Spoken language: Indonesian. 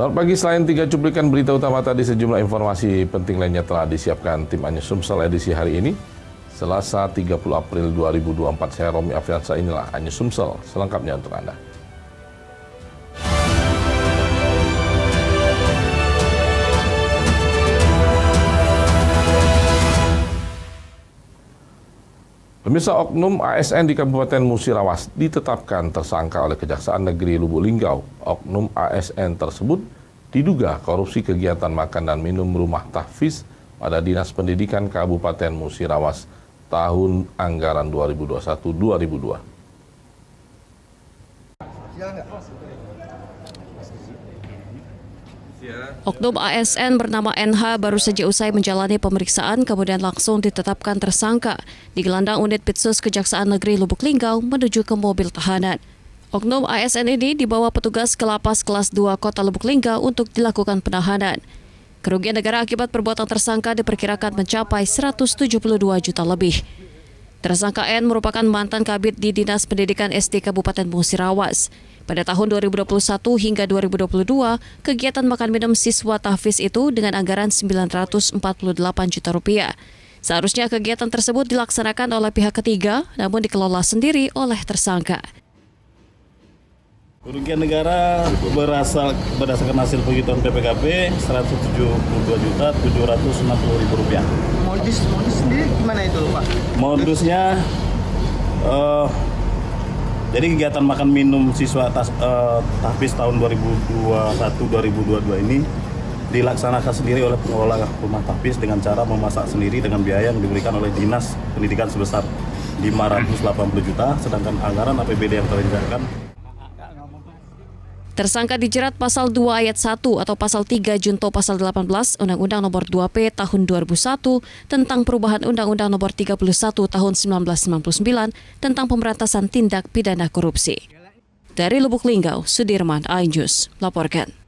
Selamat pagi, selain tiga cuplikan berita utama tadi, sejumlah informasi penting lainnya telah disiapkan tim Anya Sumsel edisi hari ini. Selasa 30 April 2024, saya Romi Afiansa inilah Anya Sumsel selengkapnya untuk Anda. Pemirsa Oknum ASN di Kabupaten Musirawas ditetapkan tersangka oleh Kejaksaan Negeri Lubuk Linggau. Oknum ASN tersebut diduga korupsi kegiatan makan dan minum rumah tahfiz pada Dinas Pendidikan Kabupaten Musirawas tahun anggaran 2021 2022 Ya. Oknum ASN bernama NH baru saja usai menjalani pemeriksaan kemudian langsung ditetapkan tersangka di gelandang unit Pitsus Kejaksaan Negeri Lubuk Linggau menuju ke mobil tahanan. Oknum ASN ini dibawa petugas ke lapas kelas 2 Kota Lubuk Linggau untuk dilakukan penahanan. Kerugian negara akibat perbuatan tersangka diperkirakan mencapai 172 juta lebih. Tersangka N merupakan mantan kabit di Dinas Pendidikan SD Kabupaten Musirawas. Pada tahun 2021 hingga 2022, kegiatan makan minum siswa tahfiz itu dengan anggaran 948 juta rupiah. Seharusnya kegiatan tersebut dilaksanakan oleh pihak ketiga, namun dikelola sendiri oleh tersangka. Kerugian negara berasal berdasarkan hasil penghitungan PPKP 172 juta 760 ribu rupiah. Modus modus sendiri gimana itu pak? Modusnya uh, jadi kegiatan makan minum siswa tas, uh, tahfiz tahun 2021-2022 ini dilaksanakan sendiri oleh pengelola rumah tahfiz dengan cara memasak sendiri dengan biaya yang diberikan oleh dinas pendidikan sebesar 580 juta, sedangkan anggaran APBD yang terencanakan Tersangka dijerat pasal 2 ayat 1 atau pasal 3 junto pasal 18 Undang-Undang Nomor 2P tahun 2001 tentang perubahan Undang-Undang Nomor 31 tahun 1999 tentang pemberantasan tindak pidana korupsi. Dari Lubuk Linggau, Sudirman Ainjus laporkan.